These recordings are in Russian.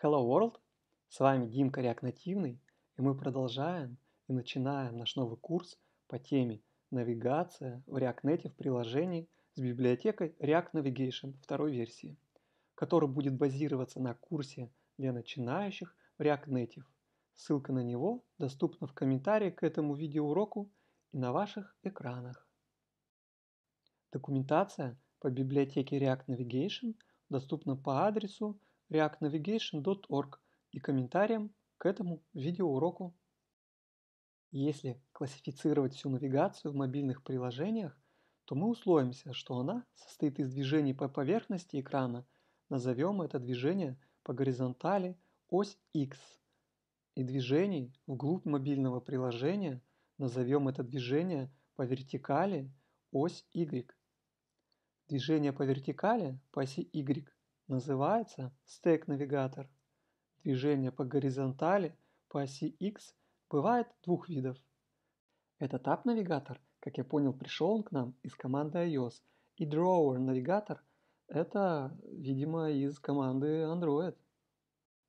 Hello World! С вами Дим Коряк Нативный, и мы продолжаем и начинаем наш новый курс по теме «Навигация в React Native приложении с библиотекой React Navigation второй версии», который будет базироваться на курсе для начинающих в React Native. Ссылка на него доступна в комментарии к этому видеоуроку и на ваших экранах. Документация по библиотеке React Navigation доступна по адресу reactnavigation.org и комментариям к этому видеоуроку. Если классифицировать всю навигацию в мобильных приложениях, то мы условимся, что она состоит из движений по поверхности экрана, назовем это движение по горизонтали ось X, и движений вглубь мобильного приложения, назовем это движение по вертикали ось Y. Движение по вертикали по оси Y Называется стек-навигатор. Движение по горизонтали по оси X бывает двух видов. Этот app-навигатор, как я понял, пришел он к нам из команды iOS, и drawer-навигатор – это, видимо, из команды Android.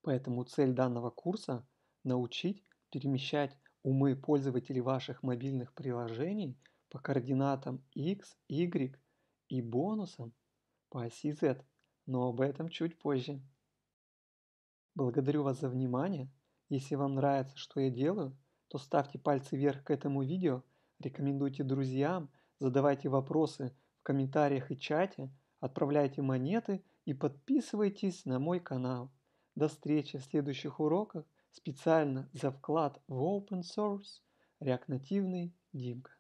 Поэтому цель данного курса – научить перемещать умы пользователей ваших мобильных приложений по координатам x, y и бонусом по оси z но об этом чуть позже. Благодарю вас за внимание. Если вам нравится, что я делаю, то ставьте пальцы вверх к этому видео, рекомендуйте друзьям, задавайте вопросы в комментариях и чате, отправляйте монеты и подписывайтесь на мой канал. До встречи в следующих уроках специально за вклад в open source реактивный Димка.